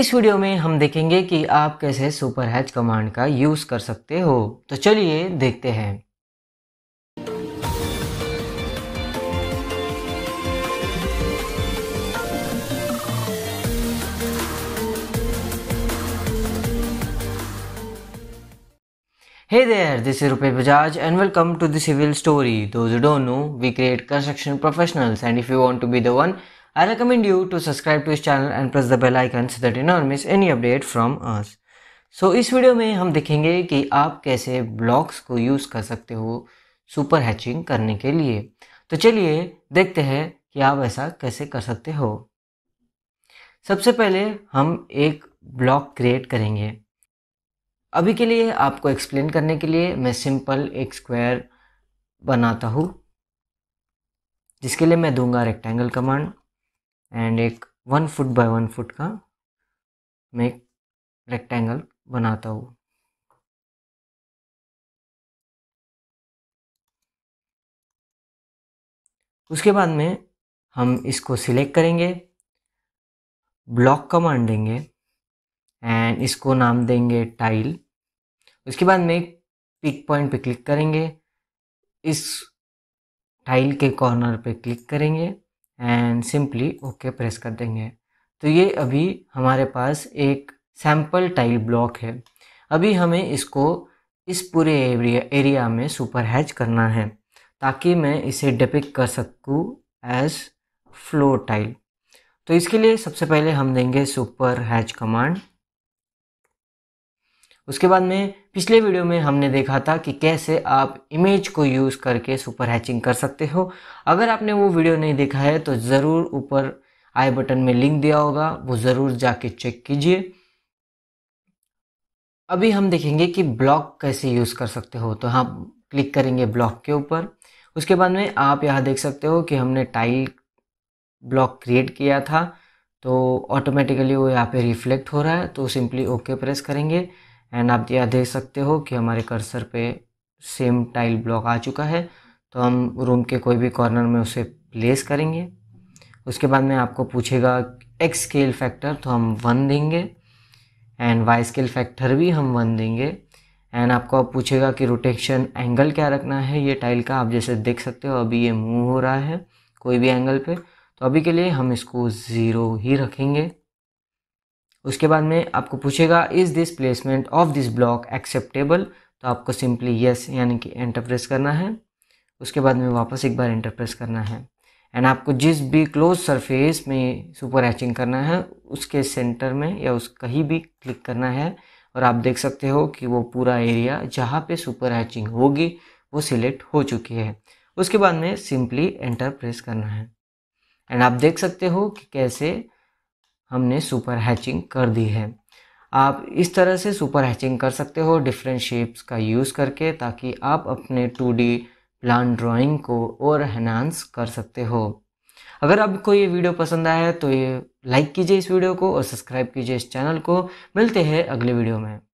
इस वीडियो में हम देखेंगे कि आप कैसे सुपर हैच कमांड का यूज कर सकते हो तो चलिए देखते हैं hey there this is Rupe Bajaj and welcome to the civil story those don't know we create construction professionals and if you want to be the one I recommend you to subscribe to his channel and press the bell icon so that you not miss any update from us. So इस video में हम देखेंगे कि आप कैसे blocks को use कर सकते हो सुपर हैचिंग करने के लिए तो चलिए देखते हैं कि आप ऐसा कैसे कर सकते हो सबसे पहले हम एक ब्लॉक क्रिएट करेंगे अभी के लिए आपको एक्सप्लेन करने के लिए मैं सिंपल एक स्क्वायर बनाता हूँ जिसके लिए मैं दूंगा रेक्टेंगल कमांड एंड एक one foot by one foot का मैं एक रेक्टेंगल बनाता हूँ उसके बाद में हम इसको सिलेक्ट करेंगे ब्लॉक कमांड देंगे एंड इसको नाम देंगे टाइल उसके बाद में एक पिक पॉइंट पे क्लिक करेंगे इस टाइल के कॉर्नर पे क्लिक करेंगे एंड सिंपली ओके प्रेस कर देंगे तो ये अभी हमारे पास एक सैम्पल टाइल ब्लॉक है अभी हमें इसको इस पूरे एरिया एरिया में सुपर हैच करना है ताकि मैं इसे डिपिक कर सकूँ एज फ्लो टाइल तो इसके लिए सबसे पहले हम देंगे सुपर हैच कमांड उसके बाद में पिछले वीडियो में हमने देखा था कि कैसे आप इमेज को यूज़ करके सुपर हैचिंग कर सकते हो अगर आपने वो वीडियो नहीं देखा है तो ज़रूर ऊपर आई बटन में लिंक दिया होगा वो ज़रूर जाके चेक कीजिए अभी हम देखेंगे कि ब्लॉक कैसे यूज़ कर सकते हो तो हाँ क्लिक करेंगे ब्लॉक के ऊपर उसके बाद में आप यहाँ देख सकते हो कि हमने टाइल ब्लॉक क्रिएट किया था तो ऑटोमेटिकली वो यहाँ पे रिफ्लेक्ट हो रहा है तो सिंपली ओके प्रेस करेंगे एंड आप यह देख सकते हो कि हमारे कर्सर पे सेम टाइल ब्लॉक आ चुका है तो हम रूम के कोई भी कॉर्नर में उसे प्लेस करेंगे उसके बाद में आपको पूछेगा एक्स स्केल फैक्टर तो हम वन देंगे एंड वाई स्केल फैक्टर भी हम वन देंगे एंड आपको अब पूछेगा कि रोटेशन एंगल क्या रखना है ये टाइल का आप जैसे देख सकते हो अभी ये मूव हो रहा है कोई भी एंगल पे तो अभी के लिए हम इसको ज़ीरो ही रखेंगे उसके बाद में आपको पूछेगा is this placement of this block acceptable तो आपको सिंपली येस यानी कि एंटरप्रेस करना है उसके बाद में वापस एक बार इंटरप्रेस करना है एंड आपको जिस भी क्लोज सरफेस में सुपर एचिंग करना है उसके सेंटर में या उस कहीं भी क्लिक करना है और आप देख सकते हो कि वो पूरा एरिया जहाँ पे सुपर एचिंग होगी वो सिलेक्ट हो चुकी है उसके बाद में सिंपली एंटर प्रेस करना है एंड आप देख सकते हो कि कैसे हमने सुपर हैचिंग कर दी है आप इस तरह से सुपर हैचिंग कर सकते हो डिफरेंट शेप्स का यूज़ करके ताकि आप अपने टू डी प्लान ड्राॅइंग को और एनहांस कर सकते हो अगर आपको ये वीडियो पसंद आया है तो ये लाइक कीजिए इस वीडियो को और सब्सक्राइब कीजिए इस चैनल को मिलते हैं अगले वीडियो में